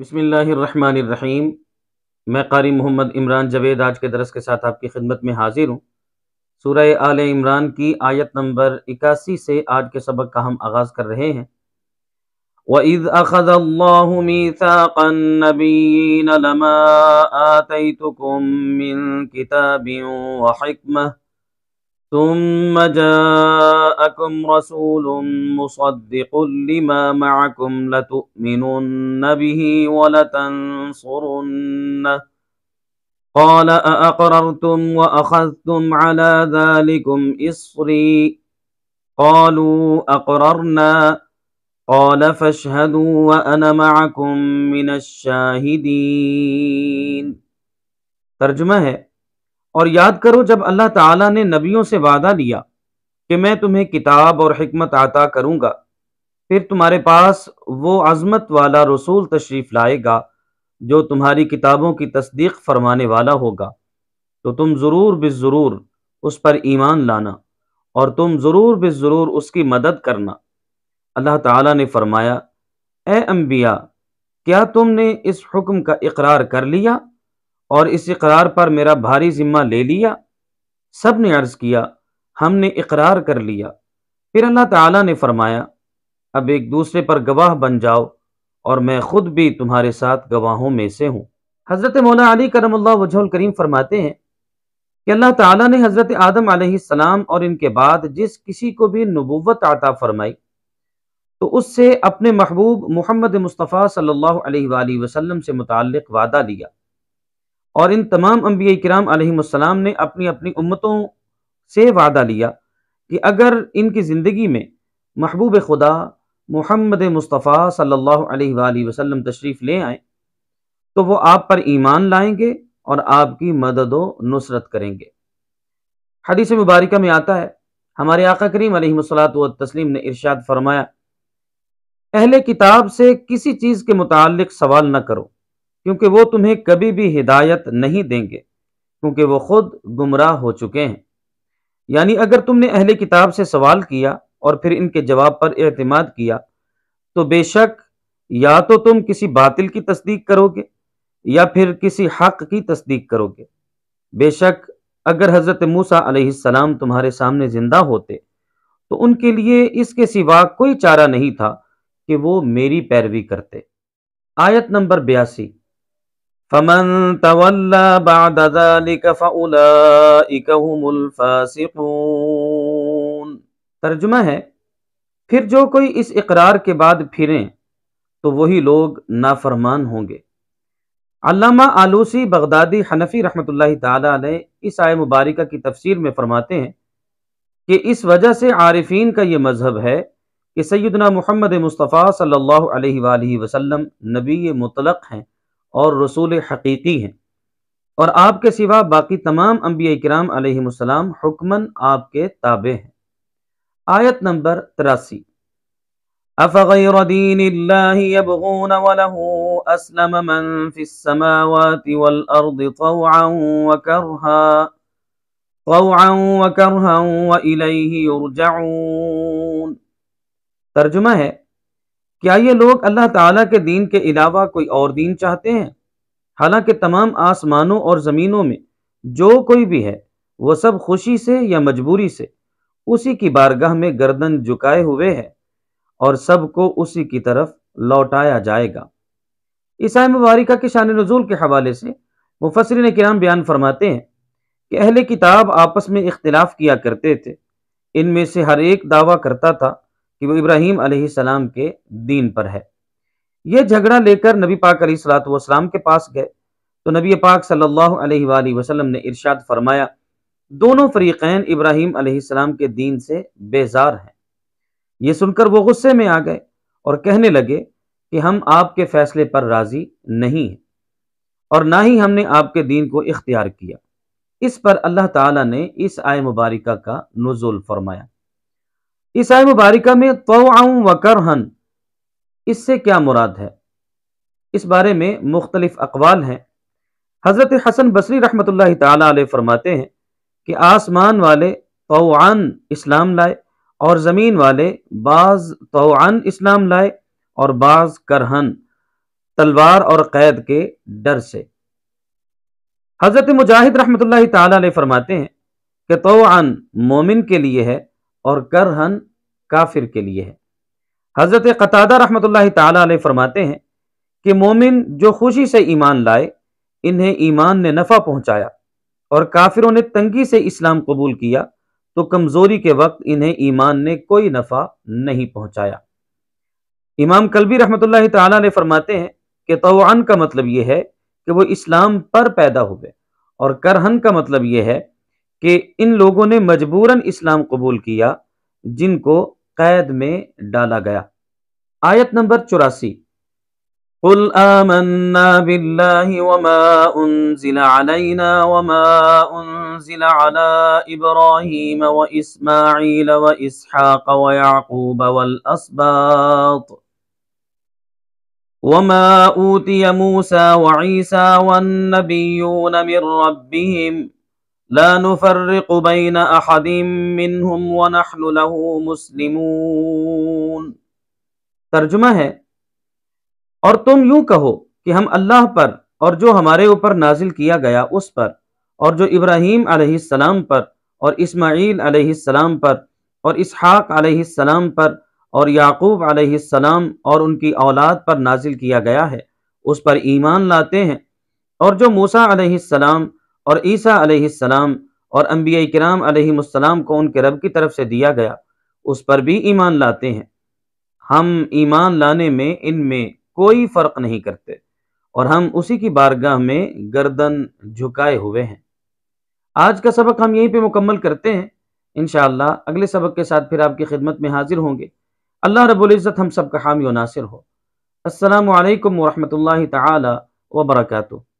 بسم اللہ الرحمن الرحیم میں قاری محمد عمران جوید آج کے درس کے ساتھ آپ کی خدمت میں حاضر ہوں سورہ آل عمران کی آیت نمبر اکاسی سے آج کے سبق کا ہم آغاز کر رہے ہیں وَإِذْ أَخَذَ اللَّهُ مِيثَاقَ النَّبِيِّينَ لَمَا آتَيْتُكُم مِّن كِتَابٍ وَحِكْمَةٍ ثم جاءكم رسول مصدق لما معكم لتؤمنن به ولتنصرنه قال أأقررتم وأخذتم على ذلكم إصري قالوا أقررنا قال فاشهدوا وأنا معكم من الشاهدين ترجمة ہے اور یاد کرو جب اللہ تعالیٰ نے نبیوں سے وعدہ لیا کہ میں تمہیں کتاب اور حکمت عطا کروں گا پھر تمہارے پاس وہ عظمت والا رسول تشریف لائے گا جو تمہاری کتابوں کی تصدیق فرمانے والا ہوگا تو تم ضرور بے ضرور اس پر ایمان لانا اور تم ضرور بے ضرور اس کی مدد کرنا اللہ تعالیٰ نے فرمایا اے انبیاء کیا تم نے اس حکم کا اقرار کر لیا اور اس اقرار پر میرا بھاری ذمہ لے لیا سب نے عرض کیا ہم نے اقرار کر لیا پھر اللہ تعالیٰ نے فرمایا اب ایک دوسرے پر گواہ بن جاؤ اور میں خود بھی تمہارے ساتھ گواہوں میں سے ہوں حضرت مولا علی کرم اللہ وجہ الکریم فرماتے ہیں کہ اللہ تعالیٰ نے حضرت آدم علیہ السلام اور ان کے بعد جس کسی کو بھی نبوت عطا فرمائی تو اس سے اپنے محبوب محمد مصطفیٰ صلی اللہ علیہ وآلہ وسلم سے متعلق وعدہ لیا اور ان تمام انبیاء کرام علیہ السلام نے اپنی اپنی امتوں سے وعدہ لیا کہ اگر ان کی زندگی میں محبوب خدا محمد مصطفیٰ صلی اللہ علیہ وآلہ وسلم تشریف لے آئیں تو وہ آپ پر ایمان لائیں گے اور آپ کی مدد و نصرت کریں گے حدیث مبارکہ میں آتا ہے ہمارے آقا کریم علیہ السلام و تسلیم نے ارشاد فرمایا اہل کتاب سے کسی چیز کے متعلق سوال نہ کرو کیونکہ وہ تمہیں کبھی بھی ہدایت نہیں دیں گے کیونکہ وہ خود گمراہ ہو چکے ہیں یعنی اگر تم نے اہل کتاب سے سوال کیا اور پھر ان کے جواب پر اعتماد کیا تو بے شک یا تو تم کسی باطل کی تصدیق کرو گے یا پھر کسی حق کی تصدیق کرو گے بے شک اگر حضرت موسا علیہ السلام تمہارے سامنے زندہ ہوتے تو ان کے لیے اس کے سوا کوئی چارہ نہیں تھا کہ وہ میری پیروی کرتے آیت نمبر بیاسی فمن تولى بعد ذلك فأولئك هم الفاسقون ترجمہ ہے پھر جو کوئی اس اقرار کے بعد پھریں تو وہی لوگ نافرمان ہوں گے علامہ آلوسی بغدادی حنفی رحمۃ اللہ تعالیٰ اس آئے مبارکہ کی تفسیر میں فرماتے ہیں کہ اس وجہ سے عارفین کا یہ مذہب ہے کہ سیدنا محمد مصطفیٰ صلی اللہ علیہ وآلہ وسلم نبی مطلق ہیں اور رسول حقیقی ہیں اور آپ کے سوا باقی تمام انبیاء کرام علیہ السلام حکمن آپ کے تابع ہیں آیت نمبر تراسی افغیر دین اللہ یبغون ولہو اسلم من فی السماوات والارض طوعا وکرہا طوعا وکرہا وإلیہ یرجعون ترجمہ ہے کیا یہ لوگ اللہ تعالیٰ کے دین کے علاوہ کوئی اور دین چاہتے ہیں حالانکہ تمام آسمانوں اور زمینوں میں جو کوئی بھی ہے وہ سب خوشی سے یا مجبوری سے اسی کی بارگاہ میں گردن جکائے ہوئے ہے اور سب کو اسی کی طرف لوٹایا جائے گا عیسائی مبارکہ کے شان نزول کے حوالے سے مفسرین کرام بیان فرماتے ہیں کہ اہل کتاب آپس میں اختلاف کیا کرتے تھے ان میں سے ہر ایک دعویٰ کرتا تھا کہ وہ ابراہیم علیہ السلام کے دین پر ہے یہ جھگڑا لے کر نبی پاک علیہ السلاۃ والسلام کے پاس گئے تو نبی پاک صلی اللہ علیہ وآلہ وسلم نے ارشاد فرمایا دونوں فریقین ابراہیم علیہ السلام کے دین سے بیزار ہیں یہ سن کر وہ غصے میں آ گئے اور کہنے لگے کہ ہم آپ کے فیصلے پر راضی نہیں ہیں اور نہ ہی ہم نے آپ کے دین کو اختیار کیا اس پر اللہ تعالیٰ نے اس آئے مبارکہ کا نزول فرمایا اس آئے مبارکہ میں تو و کرہن اس سے کیا مراد ہے اس بارے میں مختلف اقوال ہیں حضرت حسن بصری رحمۃ اللہ تعالی علیہ فرماتے ہیں کہ آسمان والے توآن اسلام لائے اور زمین والے بعض توآن اسلام لائے اور بعض کرہن تلوار اور قید کے ڈر سے حضرت مجاہد رحمۃ اللہ تعالیٰ علیہ فرماتے ہیں کہ تو مومن کے لیے ہے اور کرہن کافر کے لیے ہے حضرت قطادہ رحمۃ اللہ تعالیٰ علیہ فرماتے ہیں کہ مومن جو خوشی سے ایمان لائے انہیں ایمان نے نفع پہنچایا اور کافروں نے تنگی سے اسلام قبول کیا تو کمزوری کے وقت انہیں ایمان نے کوئی نفع نہیں پہنچایا امام کلبی رحمت رحمۃ اللہ تعالیٰ علیہ فرماتے ہیں کہ توعن کا مطلب یہ ہے کہ وہ اسلام پر پیدا ہوئے اور کرہن کا مطلب یہ ہے کہ ان لوگوں نے مجبوراً اسلام قبول کیا جن کو قید میں ڈالا گیا آیت نمبر چوراسی قل آمنا بالله وما انزل علينا وما انزل على ابراهيم واسماعيل واسحاق ويعقوب والاسباط وما اوتي موسى وعيسى والنبيون من ربهم لا نفرق بین منهم ونحن له مسلمون ترجمہ ہے اور تم یوں کہو کہ ہم اللہ پر اور جو ہمارے اوپر نازل کیا گیا اس پر اور جو ابراہیم علیہ السلام پر اور اسماعیل علیہ السلام پر اور اسحاق علیہ السلام پر اور یعقوب علیہ السلام اور ان کی اولاد پر نازل کیا گیا ہے اس پر ایمان لاتے ہیں اور جو موسیٰ علیہ السلام اور عیسیٰ علیہ السلام اور انبیاء کرام علیہ السلام کو ان کے رب کی طرف سے دیا گیا اس پر بھی ایمان لاتے ہیں ہم ایمان لانے میں ان میں کوئی فرق نہیں کرتے اور ہم اسی کی بارگاہ میں گردن جھکائے ہوئے ہیں آج کا سبق ہم یہیں پہ مکمل کرتے ہیں انشاءاللہ اگلے سبق کے ساتھ پھر آپ کی خدمت میں حاضر ہوں گے اللہ رب العزت ہم سب کا حامی و ناصر ہو السلام علیکم ورحمۃ اللہ تعالی وبرکاتہ